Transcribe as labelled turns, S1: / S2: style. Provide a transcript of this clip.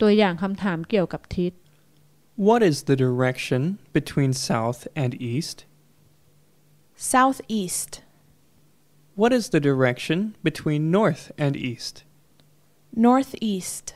S1: ตัวอย่างคำถามเกี่ยวกับทิศ
S2: What is the direction between south and east? Southeast. What is the direction between north and east?
S3: Northeast.